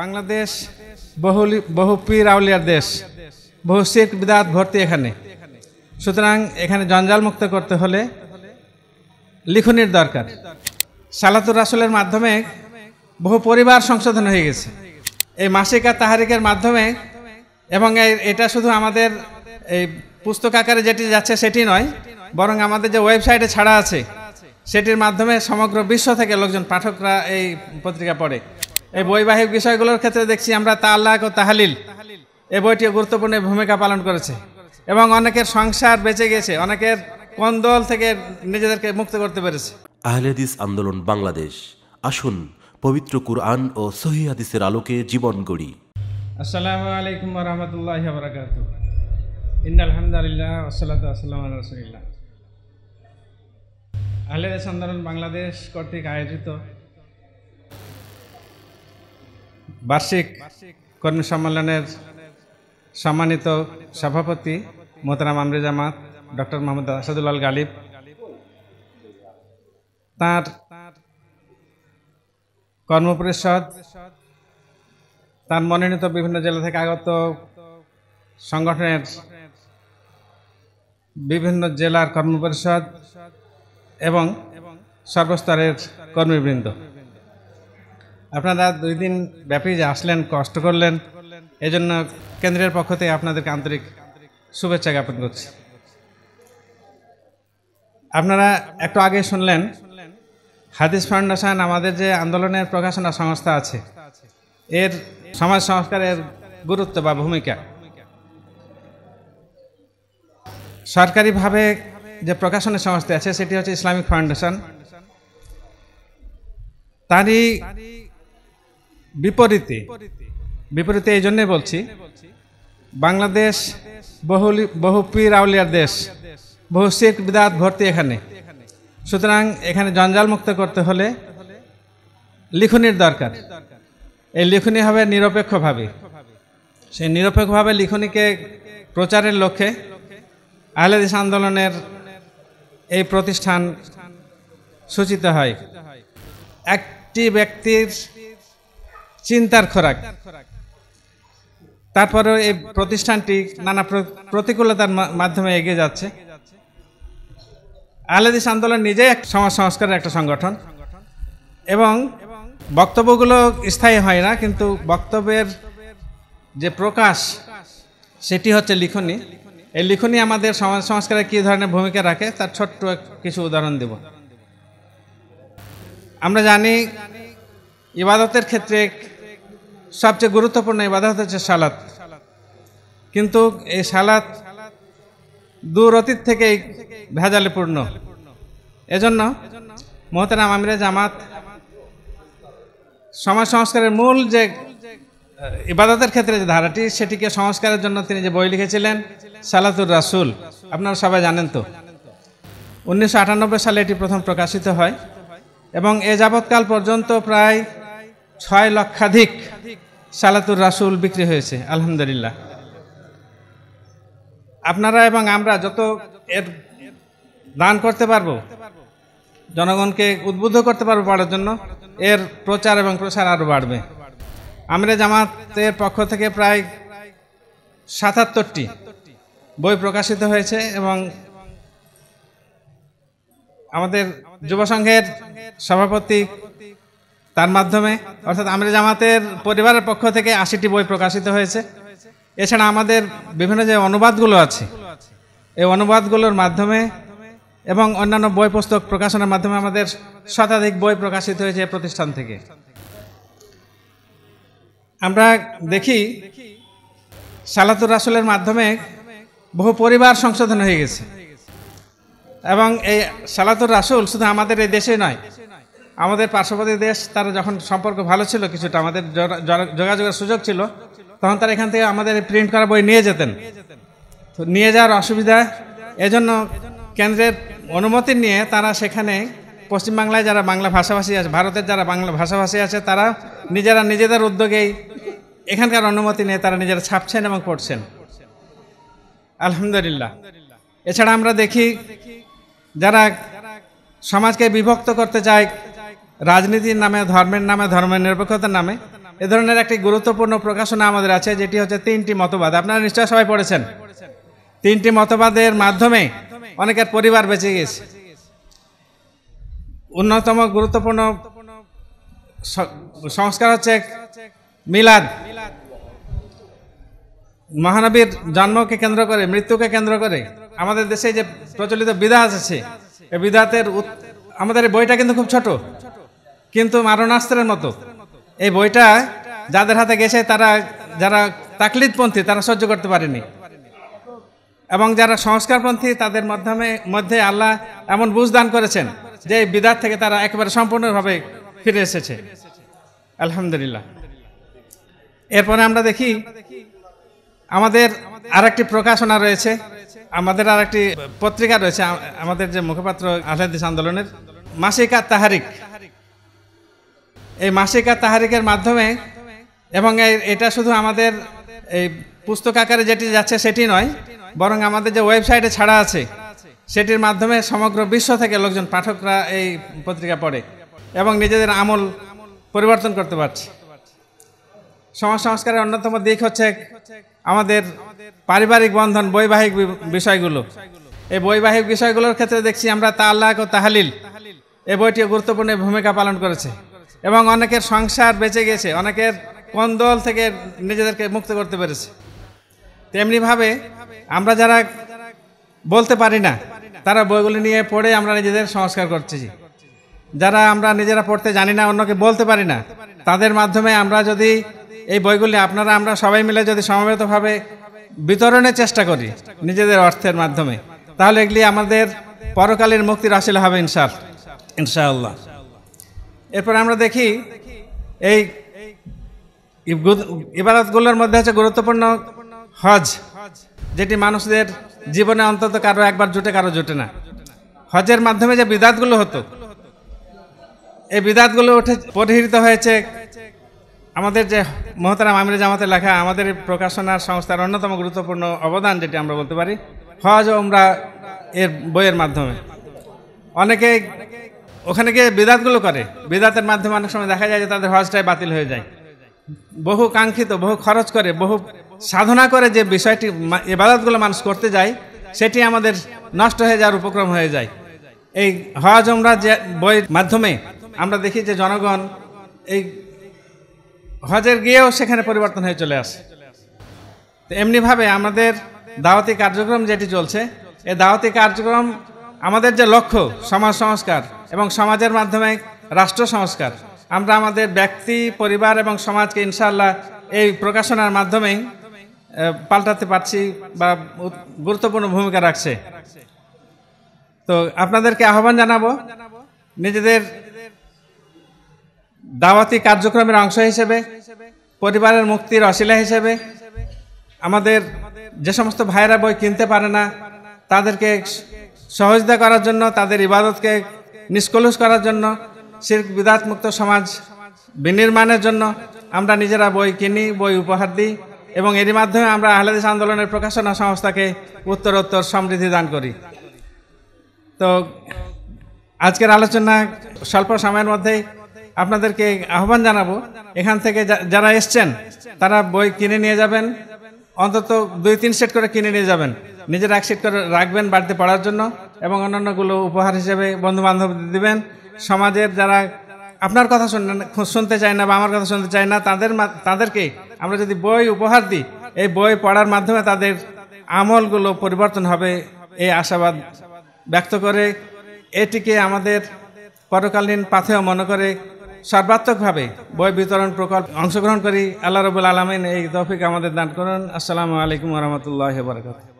বাংলাদেশ বহু বহু পীর আউলিয়ার দেশ বহু শিখ বিদাত ভর্তি এখানে সুতরাং এখানে জঞ্জাল মুক্ত করতে হলে লিখনের দরকার সালাতুর রাসুলের মাধ্যমে বহু পরিবার সংশোধন হয়ে গেছে এই মাসিকা তাহারিকের মাধ্যমে এবং এটা শুধু আমাদের এই পুস্তক আকারে যেটি যাচ্ছে সেটি নয় বরং আমাদের যে ওয়েবসাইটে ছাড়া আছে সেটির মাধ্যমে সমগ্র বিশ্ব থেকে লোকজন পাঠকরা এই পত্রিকা পড়ে এই বৈবাহিক বিষয়গুলোর ক্ষেত্রে দেখছি আমরা তাল্লাক ও তাহালিল এ বইটি গুরুত্বপূর্ণ ভূমিকা পালন করেছে এবং অনেকের সংসার বেঁচে গেছে অনেকের কন্দল থেকে নিজেদেরকে মুক্ত করতে পেরেছে আহলেদিস আন্দোলন বাংলাদেশ আসুন পবিত্র কুরআন ও সহি হাদিসের আলোকে জীবন গড়ি আসসালামু আলাইকুম রহমতুল্লাহ বরাকাত আহলেদিস আন্দোলন বাংলাদেশ কর্তৃক আয়োজিত বার্ষিক কর্মী সম্মেলনের সম্মানিত সভাপতি মোতারাম আমরে ডক্টর মোহাম্মদ আসাদুল্লাল গালিব তার কর্মপরিষদ তার মনোনীত বিভিন্ন জেলা থেকে আগত সংগঠনের বিভিন্ন জেলার কর্মপরিষদ এবং সর্বস্তরের কর্মীবৃন্দ আপনারা দুই দিন ব্যাপী যে আসলেন কষ্ট করলেন এজন্য কেন্দ্রের পক্ষ থেকে আপনাদেরকে আন্তরিক শুভেচ্ছা জ্ঞাপন করছি আপনারা একটু আগে শুনলেন হাদিস ফাউন্ডেশন আমাদের যে আন্দোলনের প্রকাশনা সংস্থা আছে এর সমাজ সংস্কারের গুরুত্ব বা ভূমিকা সরকারিভাবে যে প্রকাশনের সংস্থা আছে সেটি হচ্ছে ইসলামিক ফাউন্ডেশন তারই বিপরীতে বিপরীতে এই জন্যে বলছি বাংলাদেশ বহু বহু পীর আউলিয়ার দেশ বহু শিখ বিদাত ভর্তি এখানে সুতরাং এখানে জঞ্জাল মুক্ত করতে হলে লিখনির দরকার এই লিখনি হবে নিরপেক্ষভাবে সেই নিরপেক্ষভাবে লিখনিকে প্রচারের লক্ষ্যে দেশ আন্দোলনের এই প্রতিষ্ঠান সূচিত হয় একটি ব্যক্তির চিন্তার খোরাক তারপরে এই প্রতিষ্ঠানটি নানা প্রতিকূলতার মাধ্যমে এগিয়ে যাচ্ছে আলেদিস আন্দোলন নিজেই এক সমাজ সংস্কারের একটা সংগঠন এবং বক্তব্যগুলো স্থায়ী হয় না কিন্তু বক্তব্যের যে প্রকাশ সেটি হচ্ছে লিখনী এই লিখনী আমাদের সমাজ সংস্কারে কী ধরনের ভূমিকা রাখে তার ছোট্ট কিছু উদাহরণ দেব আমরা জানি ইবাদতের ক্ষেত্রে সবচেয়ে গুরুত্বপূর্ণ ইবাদত হচ্ছে সালাত কিন্তু এই সালাত দূর অতীত থেকেই ভেজালে পূর্ণ এজন্য মোহতারাম আমিরা জামাত সমাজ সংস্কারের মূল যে ইবাদতের ক্ষেত্রে যে ধারাটি সেটিকে সংস্কারের জন্য তিনি যে বই লিখেছিলেন সালাতুর রাসুল আপনারা সবাই জানেন তো উনিশশো সালে এটি প্রথম প্রকাশিত হয় এবং এ যাবৎকাল পর্যন্ত প্রায় ছয় লক্ষাধিক সালাতুর রাসুল বিক্রি হয়েছে আলহামদুলিল্লাহ আপনারা এবং আমরা যত এর দান করতে পারবো জনগণকে উদ্বুদ্ধ করতে পারবো পড়ার জন্য এর প্রচার এবং প্রসার আরও বাড়বে আমরা জামাতের পক্ষ থেকে প্রায় সাতাত্তরটি বই প্রকাশিত হয়েছে এবং আমাদের যুব সংঘের সভাপতি তার মাধ্যমে অর্থাৎ আমরে জামাতের পরিবারের পক্ষ থেকে আশিটি বই প্রকাশিত হয়েছে এছাড়া আমাদের বিভিন্ন যে অনুবাদগুলো আছে এই অনুবাদগুলোর মাধ্যমে এবং অন্যান্য বই পুস্তক প্রকাশনের মাধ্যমে আমাদের শতাধিক বই প্রকাশিত হয়েছে প্রতিষ্ঠান থেকে আমরা দেখি সালাতুর রাসুলের মাধ্যমে বহু পরিবার সংশোধন হয়ে গেছে এবং এই সালাতুর রাসুল শুধু আমাদের এই দেশে নয় আমাদের পার্শ্ববর্তী দেশ তারা যখন সম্পর্ক ভালো ছিল কিছুটা আমাদের যোগাযোগের সুযোগ ছিল তখন তারা এখান থেকে আমাদের প্রিন্ট করা বই নিয়ে যেতেন তো নিয়ে যাওয়ার অসুবিধা এজন্য কেন্দ্রের অনুমতি নিয়ে তারা সেখানে পশ্চিমবাংলায় যারা বাংলা ভাষাভাষী আছে ভারতের যারা বাংলা ভাষাভাষী আছে তারা নিজেরা নিজেদের উদ্যোগেই এখানকার অনুমতি নিয়ে তারা নিজেরা ছাপছেন এবং পড়ছেন আলহামদুলিল্লাহ এছাড়া আমরা দেখি যারা সমাজকে বিভক্ত করতে চায় রাজনীতির নামে ধর্মের নামে ধর্মের নিরপেক্ষতার নামে এ ধরনের একটি গুরুত্বপূর্ণ প্রকাশনা আমাদের আছে যেটি হচ্ছে তিনটি মতবাদ আপনারা নিশ্চয় সবাই পড়েছেন তিনটি মতবাদের মাধ্যমে অনেকের পরিবার বেঁচে গেছে অন্যতম গুরুত্বপূর্ণ সংস্কার হচ্ছে মিলাদ মহানবীর জন্মকে কেন্দ্র করে মৃত্যুকে কেন্দ্র করে আমাদের দেশে যে প্রচলিত বিদাত আছে এই বিদাতের আমাদের বইটা কিন্তু খুব ছোট কিন্তু মারণাস্ত্রের মতো এই বইটা যাদের হাতে গেছে তারা যারা তাকলিদপন্থী তারা সহ্য করতে পারেনি এবং যারা সংস্কারপন্থী তাদের মাধ্যমে মধ্যে আল্লাহ এমন বুঝ দান করেছেন যে বিদার থেকে তারা একেবারে সম্পূর্ণভাবে ফিরে এসেছে আলহামদুলিল্লাহ এরপরে আমরা দেখি আমাদের আর একটি প্রকাশনা রয়েছে আমাদের আর একটি পত্রিকা রয়েছে আমাদের যে মুখপাত্র আহ্লাদিস আন্দোলনের মাসিকা তাহারিক এই মাসিকা তাহারিকের মাধ্যমে এবং এটা শুধু আমাদের এই পুস্তক আকারে যেটি যাচ্ছে সেটি নয় বরং আমাদের যে ওয়েবসাইটে ছাড়া আছে সেটির মাধ্যমে সমগ্র বিশ্ব থেকে লোকজন পাঠকরা এই পত্রিকা পড়ে এবং নিজেদের আমল পরিবর্তন করতে পারছে সমাজ সংস্কারের অন্যতম দিক হচ্ছে আমাদের পারিবারিক বন্ধন বৈবাহিক বিষয়গুলো এই বৈবাহিক বিষয়গুলোর ক্ষেত্রে দেখছি আমরা তাল্লাক ও তাহালিল এ বইটি গুরুত্বপূর্ণ ভূমিকা পালন করেছে এবং অনেকের সংসার বেঁচে গেছে অনেকের কন্দল থেকে নিজেদেরকে মুক্ত করতে পেরেছে তেমনিভাবে আমরা যারা বলতে পারি না তারা বইগুলি নিয়ে পড়ে আমরা নিজেদের সংস্কার করছি যারা আমরা নিজেরা পড়তে জানি না অন্যকে বলতে পারি না তাদের মাধ্যমে আমরা যদি এই বইগুলি আপনারা আমরা সবাই মিলে যদি সমবেতভাবে বিতরণের চেষ্টা করি নিজেদের অর্থের মাধ্যমে তাহলে এগুলি আমাদের পরকালের মুক্তির আসলে হবে ইনশাল ইনশাআল্লাহ এরপর আমরা দেখি এই ইবাদতগুলোর মধ্যে আছে গুরুত্বপূর্ণ হজ যেটি মানুষদের জীবনে অন্তত কারো একবার জুটে কারো জুটে না হজের মাধ্যমে যে বিদাতগুলো হতো এই বিদাতগুলো উঠে পরিহিত হয়েছে আমাদের যে মহতারাম আমির জামাতে লেখা আমাদের প্রকাশনার সংস্থার অন্যতম গুরুত্বপূর্ণ অবদান যেটি আমরা বলতে পারি হজ ওমরা এর বইয়ের মাধ্যমে অনেকে ওখানে গিয়ে বেদাতগুলো করে বেদাতের মাধ্যমে অনেক সময় দেখা যায় যে তাদের হজটাই বাতিল হয়ে যায় বহু কাঙ্ক্ষিত বহু খরচ করে বহু সাধনা করে যে বিষয়টি এবাদতগুলো মানুষ করতে যায় সেটি আমাদের নষ্ট হয়ে যাওয়ার উপক্রম হয়ে যায় এই হজ আমরা যে বইয়ের মাধ্যমে আমরা দেখি যে জনগণ এই হজের গিয়েও সেখানে পরিবর্তন হয়ে চলে আসে তো এমনিভাবে আমাদের দাওয়াতি কার্যক্রম যেটি চলছে এই দাওয়াতি কার্যক্রম আমাদের যে লক্ষ্য সমাজ সংস্কার এবং সমাজের মাধ্যমে রাষ্ট্র সংস্কার আমরা আমাদের ব্যক্তি পরিবার এবং সমাজকে ইনশাল্লাহ এই প্রকাশনার মাধ্যমেই পাল্টাতে পারছি বা গুরুত্বপূর্ণ ভূমিকা রাখছে তো আপনাদেরকে আহ্বান জানাবো নিজেদের দাওয়াতি কার্যক্রমের অংশ হিসেবে পরিবারের মুক্তির অশিলা হিসেবে আমাদের যে সমস্ত ভাইরা বই কিনতে পারে না তাদেরকে সহযোগিতা করার জন্য তাদের ইবাদতকে নিষ্কলুষ করার জন্য শির্ক বিদাতমুক্ত মুক্ত সমাজ বিনির্মাণের জন্য আমরা নিজেরা বই কিনি বই উপহার দিই এবং এরই মাধ্যমে আমরা আহলাদিস আন্দোলনের প্রকাশনা সংস্থাকে উত্তরোত্তর সমৃদ্ধি দান করি তো আজকের আলোচনা স্বল্প সময়ের মধ্যেই আপনাদেরকে আহ্বান জানাবো এখান থেকে যারা এসছেন তারা বই কিনে নিয়ে যাবেন অন্তত দুই তিন সেট করে কিনে নিয়ে যাবেন নিজের এক সেট করে রাখবেন বাড়িতে পড়ার জন্য এবং অন্যান্যগুলো উপহার হিসেবে বন্ধুবান্ধব দিবেন সমাজের যারা আপনার কথা শুনতে চায় না বা আমার কথা শুনতে চায় না তাদের তাদেরকে আমরা যদি বই উপহার দিই এই বই পড়ার মাধ্যমে তাদের আমলগুলো পরিবর্তন হবে এই আশাবাদ ব্যক্ত করে এটিকে আমাদের পরকালীন পাথেও মনে করে সর্বাত্মকভাবে বই বিতরণ প্রকল্প অংশগ্রহণ করি আল্লাহ রবুল আলমিন এই তফিক আমাদের দান করুন আসসালামু আলাইকুম রহমতুল্লাহ বরকাত